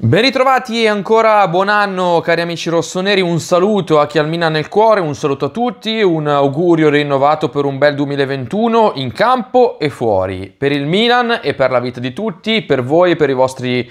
Ben ritrovati e ancora buon anno cari amici rossoneri, un saluto a chi ha il Milan nel cuore, un saluto a tutti, un augurio rinnovato per un bel 2021 in campo e fuori, per il Milan e per la vita di tutti, per voi e per i vostri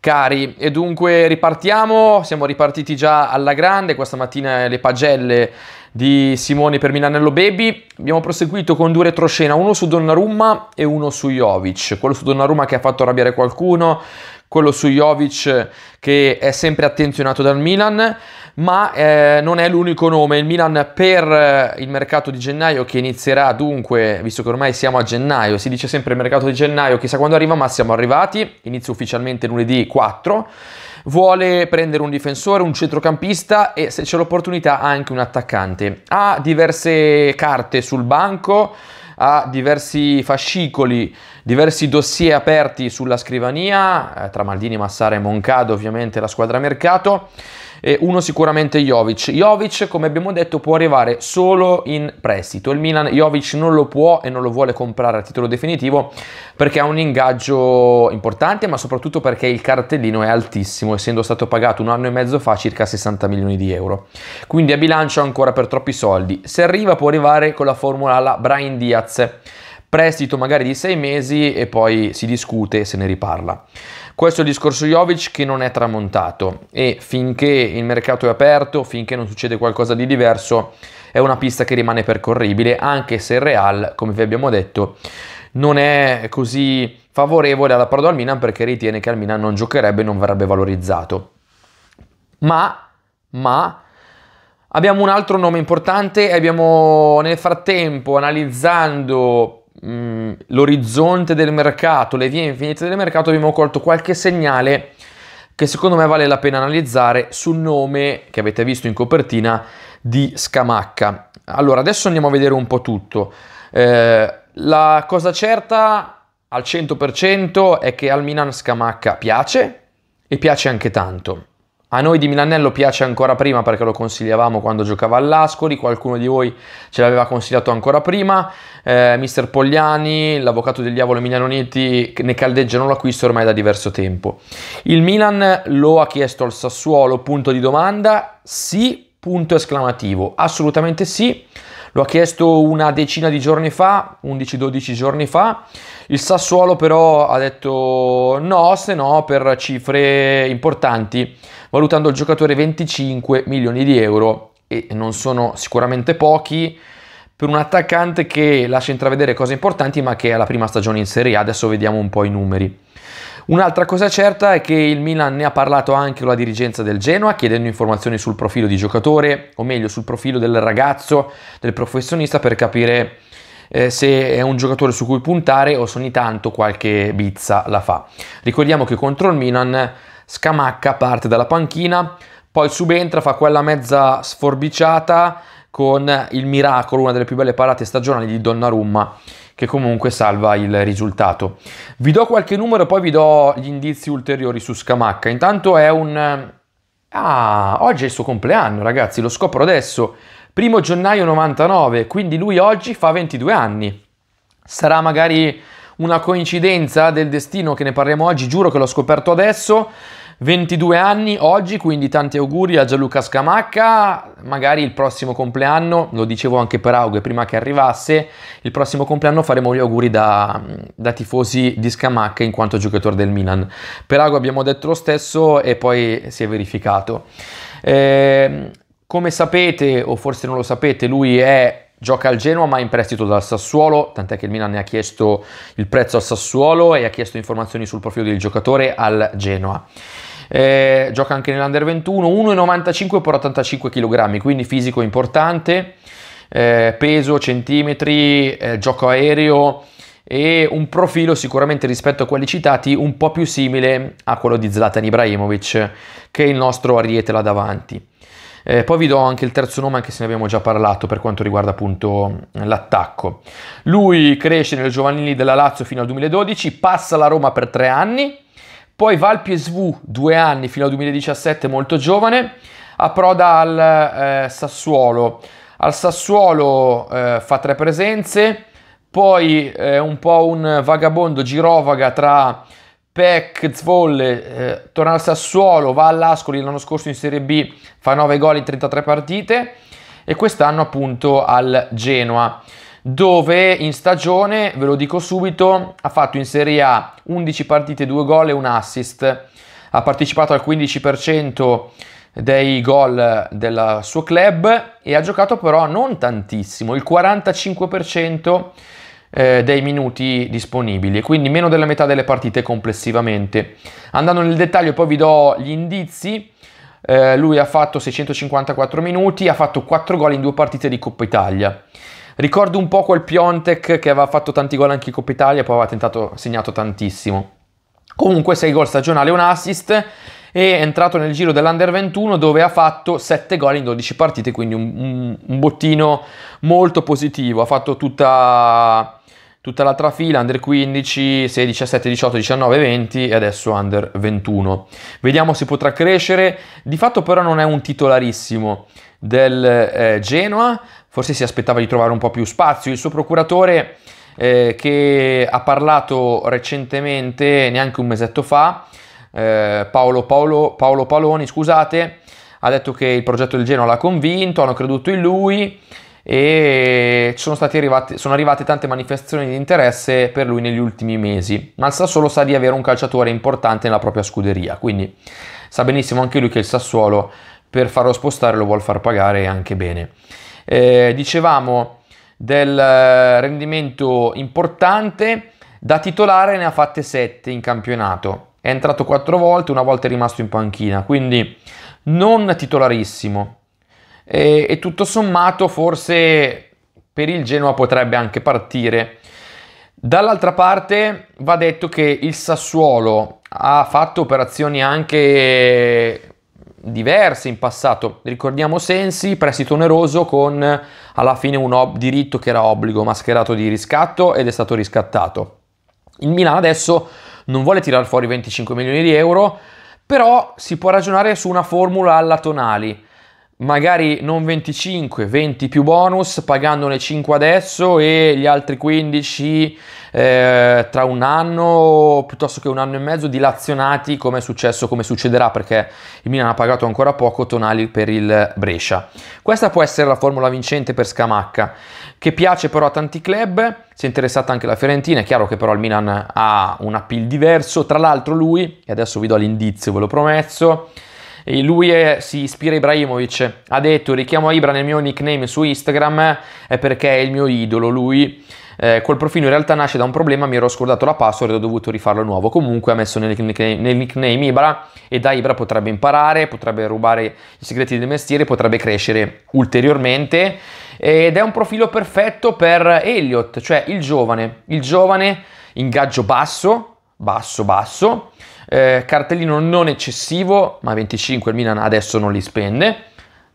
cari. E dunque ripartiamo, siamo ripartiti già alla grande, questa mattina le pagelle di Simone per Milanello Baby. Abbiamo proseguito con due retroscena, uno su Donnarumma e uno su Jovic. Quello su Donnarumma che ha fatto arrabbiare qualcuno, quello su Jovic che è sempre attenzionato dal Milan, ma eh, non è l'unico nome. Il Milan per eh, il mercato di gennaio che inizierà dunque, visto che ormai siamo a gennaio, si dice sempre mercato di gennaio, chissà quando arriva, ma siamo arrivati, inizia ufficialmente lunedì 4 Vuole prendere un difensore, un centrocampista e se c'è l'opportunità anche un attaccante. Ha diverse carte sul banco, ha diversi fascicoli, diversi dossier aperti sulla scrivania, eh, tra Maldini, Massara e Moncado ovviamente la squadra mercato eh, uno sicuramente Jovic. Jovic, come abbiamo detto, può arrivare solo in prestito. Il Milan Jovic non lo può e non lo vuole comprare a titolo definitivo perché ha un ingaggio importante, ma soprattutto perché il cartellino è altissimo, essendo stato pagato un anno e mezzo fa circa 60 milioni di euro. Quindi a bilancio ancora per troppi soldi. Se arriva può arrivare con la formula alla Brian Diaz prestito magari di sei mesi e poi si discute e se ne riparla. Questo è il discorso Jovic che non è tramontato e finché il mercato è aperto, finché non succede qualcosa di diverso, è una pista che rimane percorribile, anche se il Real, come vi abbiamo detto, non è così favorevole all'approdo al Milan perché ritiene che al Milan non giocherebbe e non verrebbe valorizzato. Ma, ma, abbiamo un altro nome importante e abbiamo nel frattempo, analizzando Mm, l'orizzonte del mercato, le vie infinite del mercato, abbiamo colto qualche segnale che secondo me vale la pena analizzare sul nome che avete visto in copertina di Scamacca. Allora, adesso andiamo a vedere un po' tutto. Eh, la cosa certa al 100% è che al Milan Scamacca piace e piace anche tanto. A noi di Milanello piace ancora prima perché lo consigliavamo quando giocava all'Ascoli, qualcuno di voi ce l'aveva consigliato ancora prima, eh, mister Pogliani, l'avvocato del diavolo Emiliano Nitti ne caldeggiano l'acquisto ormai da diverso tempo. Il Milan lo ha chiesto al Sassuolo, punto di domanda, sì, punto esclamativo, assolutamente sì lo ha chiesto una decina di giorni fa, 11-12 giorni fa. Il Sassuolo però ha detto no, se no per cifre importanti, valutando il giocatore 25 milioni di euro e non sono sicuramente pochi per un attaccante che lascia intravedere cose importanti ma che è alla prima stagione in Serie A, adesso vediamo un po' i numeri. Un'altra cosa certa è che il Milan ne ha parlato anche con la dirigenza del Genoa, chiedendo informazioni sul profilo di giocatore, o meglio sul profilo del ragazzo, del professionista, per capire eh, se è un giocatore su cui puntare o se ogni tanto qualche bizza la fa. Ricordiamo che contro il Milan Scamacca parte dalla panchina, poi subentra, fa quella mezza sforbiciata con il miracolo, una delle più belle parate stagionali di Donnarumma che comunque salva il risultato. Vi do qualche numero e poi vi do gli indizi ulteriori su Scamacca. Intanto è un... Ah, oggi è il suo compleanno ragazzi, lo scopro adesso. Primo gennaio 99, quindi lui oggi fa 22 anni. Sarà magari una coincidenza del destino che ne parliamo oggi, giuro che l'ho scoperto adesso. 22 anni oggi, quindi tanti auguri a Gianluca Scamacca, magari il prossimo compleanno, lo dicevo anche per Augue prima che arrivasse, il prossimo compleanno faremo gli auguri da, da tifosi di Scamacca in quanto giocatore del Milan. Per Augue abbiamo detto lo stesso e poi si è verificato. Eh, come sapete, o forse non lo sapete, lui è gioca al Genoa ma in prestito dal Sassuolo, tant'è che il Milan ne ha chiesto il prezzo al Sassuolo e ha chiesto informazioni sul profilo del giocatore al Genoa eh, gioca anche nell'Under 21, 1,95 per 85 kg, quindi fisico importante, eh, peso, centimetri, eh, gioco aereo e un profilo sicuramente rispetto a quelli citati un po' più simile a quello di Zlatan Ibrahimovic che è il nostro ariete là davanti. Eh, poi vi do anche il terzo nome, anche se ne abbiamo già parlato per quanto riguarda appunto mm, l'attacco. Lui cresce nel giovanili della Lazio fino al 2012, passa alla Roma per tre anni, poi va al due anni fino al 2017, molto giovane, approda al eh, Sassuolo. Al Sassuolo eh, fa tre presenze, poi eh, un po' un vagabondo girovaga tra Peck, Zvolle, eh, torna al Sassuolo, va all'Ascoli l'anno scorso in Serie B, fa 9 gol in 33 partite e quest'anno appunto al Genoa dove in stagione, ve lo dico subito, ha fatto in Serie A 11 partite, 2 gol e un assist, ha partecipato al 15% dei gol del suo club e ha giocato però non tantissimo, il 45% eh, dei minuti disponibili, quindi meno della metà delle partite complessivamente. Andando nel dettaglio poi vi do gli indizi. Eh, lui ha fatto 654 minuti, ha fatto 4 gol in due partite di Coppa Italia. Ricordo un po' quel Piontek che aveva fatto tanti gol anche in Coppa Italia, poi aveva tentato, segnato tantissimo. Comunque 6 gol stagionali un assist è entrato nel giro dell'Under 21 dove ha fatto 7 gol in 12 partite, quindi un, un, un bottino molto positivo. Ha fatto tutta tutta l'altra fila under 15, 16, 17, 18, 19, 20 e adesso under 21. Vediamo se potrà crescere, di fatto però non è un titolarissimo del eh, Genoa, forse si aspettava di trovare un po' più spazio, il suo procuratore eh, che ha parlato recentemente, neanche un mesetto fa, eh, Paolo, Paolo, Paolo Paloni, scusate, ha detto che il progetto del Genoa l'ha convinto, hanno creduto in lui e sono, arrivati, sono, arrivate tante manifestazioni di interesse per lui negli ultimi mesi, ma il Sassuolo sa di avere un calciatore importante nella propria scuderia, quindi sa benissimo anche lui che il Sassuolo per farlo spostare lo vuole far pagare anche bene. Eh, dicevamo del rendimento importante, da titolare ne ha fatte 7 in campionato, è entrato 4 volte, una volta è rimasto in panchina, quindi non titolarissimo, e, e tutto sommato forse per il Genoa potrebbe anche partire. Dall'altra parte va detto che il Sassuolo ha fatto operazioni anche diverse in passato. Ricordiamo Sensi, prestito oneroso con alla fine un ob- diritto che era obbligo mascherato di riscatto ed è stato riscattato. Il Milan adesso non vuole tirare fuori 25 milioni di euro, però si può ragionare su una formula alla Tonali magari non 25, 20 più bonus, pagandone 5 adesso e gli altri 15 eh, tra un anno piuttosto che un anno e mezzo dilazionati come è successo, come succederà perché il Milan ha pagato ancora poco Tonali per il Brescia. Questa può essere la formula vincente per Scamacca, che piace però a tanti club, si è interessata anche la Fiorentina, è chiaro che però il Milan ha un appeal diverso, tra l'altro lui, e adesso vi do l'indizio, ve lo promesso, e lui è, si ispira a Ibrahimovic, ha detto richiamo Ibra nel mio nickname su Instagram eh, perché è il mio idolo lui. Eh, quel profilo in realtà nasce da un problema, mi ero scordato la password e ho dovuto rifarlo nuovo. Comunque ha messo nel nickname, nel nickname Ibra e da Ibra potrebbe imparare, potrebbe rubare i segreti del mestiere, potrebbe crescere ulteriormente ed è un profilo perfetto per Elliot, cioè il giovane, il giovane ingaggio basso, basso, basso, eh, cartellino non eccessivo, ma 25 il Milan adesso non li spende.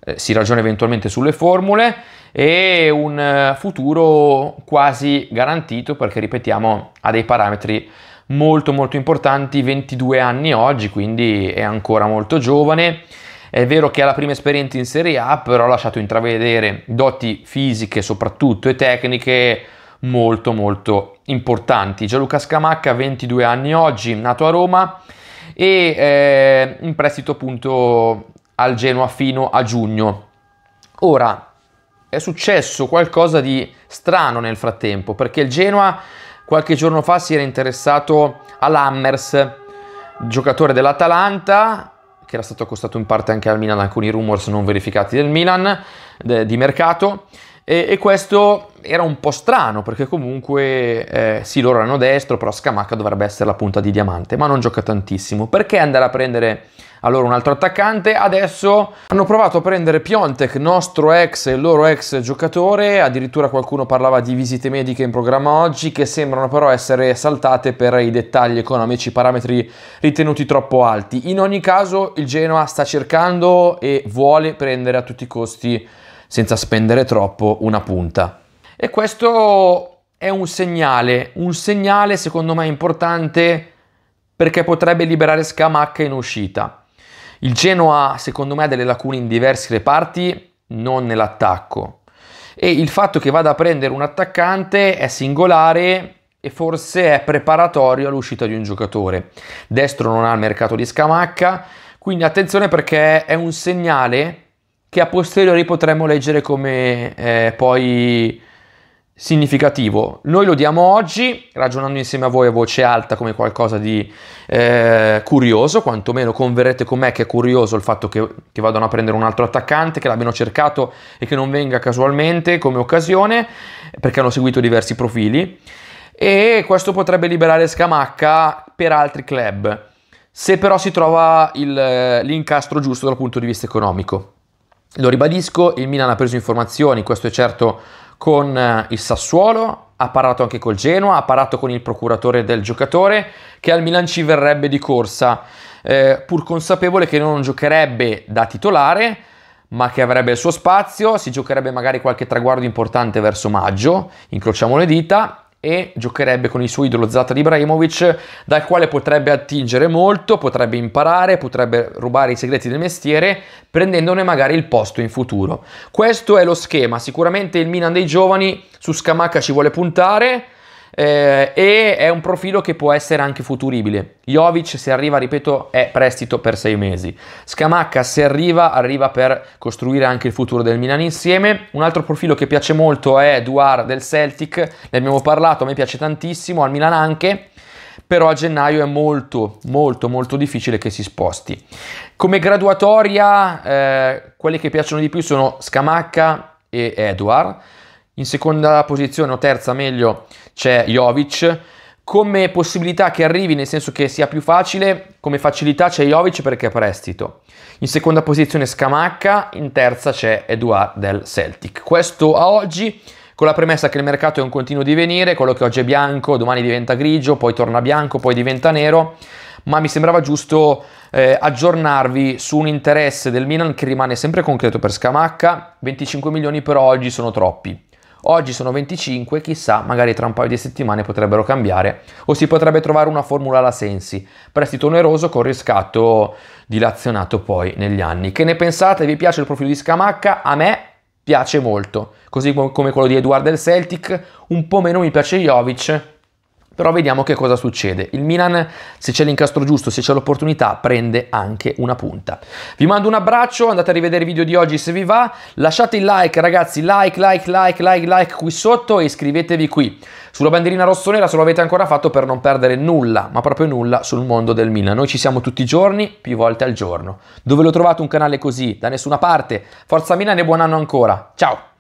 Eh, si ragiona eventualmente sulle formule e un eh, futuro quasi garantito perché ripetiamo ha dei parametri molto molto importanti 22 anni oggi quindi è ancora molto giovane è vero che ha la prima esperienza in Serie A però ha lasciato intravedere doti fisiche soprattutto e tecniche molto molto importanti. Gianluca Scamacca, 22 anni oggi, nato a Roma e eh, in prestito appunto al Genoa fino a giugno. Ora è successo qualcosa di strano nel frattempo perché il Genoa qualche giorno fa si era interessato all'Hammers, giocatore dell'Atalanta che era stato accostato in parte anche al Milan, alcuni rumors non verificati del Milan de, di mercato e, e, questo era un po' strano perché comunque eh, sì loro erano destro però Scamacca dovrebbe essere la punta di diamante ma non gioca tantissimo perché andare a prendere allora un altro attaccante adesso hanno provato a prendere Piontek nostro ex e loro ex giocatore addirittura qualcuno parlava di visite mediche in programma oggi che sembrano però essere saltate per i dettagli economici parametri ritenuti troppo alti in ogni caso il Genoa sta cercando e vuole prendere a tutti i costi senza spendere troppo una punta. E questo è un segnale, un segnale secondo me importante perché potrebbe liberare Scamacca in uscita. Il Genoa secondo me ha delle lacune in diversi reparti, non nell'attacco. E il fatto che vada a prendere un attaccante è singolare e forse è preparatorio all'uscita di un giocatore. Destro non ha il mercato di Scamacca, quindi attenzione perché è un segnale che a posteriori potremmo leggere come eh, poi significativo. Noi lo diamo oggi, ragionando insieme a voi a voce alta come qualcosa di eh, curioso, quantomeno converrete con me che è curioso il fatto che, che, vadano a prendere un altro attaccante, che l'abbiano cercato e che non venga casualmente come occasione, perché hanno seguito diversi profili. E questo potrebbe liberare Scamacca per altri club, se però si trova il, eh, l'incastro giusto dal punto di vista economico. Lo ribadisco, il Milan ha preso informazioni, questo è certo, con eh, il Sassuolo, ha parlato anche col Genoa, ha parlato con il procuratore del giocatore che al Milan ci verrebbe di corsa, eh, pur consapevole che non giocherebbe da titolare, ma che avrebbe il suo spazio, si giocherebbe magari qualche traguardo importante verso maggio, incrociamo le dita, e giocherebbe con il suo idolo Zlatan Ibrahimovic, dal quale potrebbe attingere molto, potrebbe imparare, potrebbe rubare i segreti del mestiere, prendendone magari il posto in futuro. Questo è lo schema, sicuramente il Milan dei giovani su Scamacca ci vuole puntare, eh, e è un profilo che può essere anche futuribile. Jovic se arriva, ripeto, è prestito per sei mesi. Scamacca se arriva, arriva per costruire anche il futuro del Milan insieme. Un altro profilo che piace molto è Duar del Celtic, ne abbiamo parlato, a me piace tantissimo, al Milan anche però a gennaio è molto molto molto difficile che si sposti. Come graduatoria eh, quelli che piacciono di più sono Scamacca e Eduard. In seconda posizione o terza meglio c'è Jovic. Come possibilità che arrivi, nel senso che sia più facile, come facilità c'è Jovic perché è prestito. In seconda posizione Scamacca, in terza c'è Eduard del Celtic. Questo a oggi, con la premessa che il mercato è un continuo divenire, quello che oggi è bianco, domani diventa grigio, poi torna bianco, poi diventa nero, ma mi sembrava giusto eh, aggiornarvi su un interesse del Milan che rimane sempre concreto per Scamacca, 25 milioni per oggi sono troppi. Oggi sono 25, chissà, magari tra un paio di settimane potrebbero cambiare o si potrebbe trovare una formula alla Sensi, prestito oneroso con riscatto dilazionato poi negli anni. Che ne pensate? Vi piace il profilo di Scamacca? A me piace molto, così come quello di Eduard del Celtic, un po' meno mi piace Jovic, però vediamo che cosa succede. Il Milan, se c'è l'incastro giusto, se c'è l'opportunità, prende anche una punta. Vi mando un abbraccio, andate a rivedere il video di oggi se vi va. Lasciate il like, ragazzi, like, like, like, like, like qui sotto e iscrivetevi qui. Sulla bandierina rossonera se lo avete ancora fatto per non perdere nulla, ma proprio nulla sul mondo del Milan. Noi ci siamo tutti i giorni, più volte al giorno. Dove lo trovate un canale così? Da nessuna parte. Forza Milan e buon anno ancora. Ciao!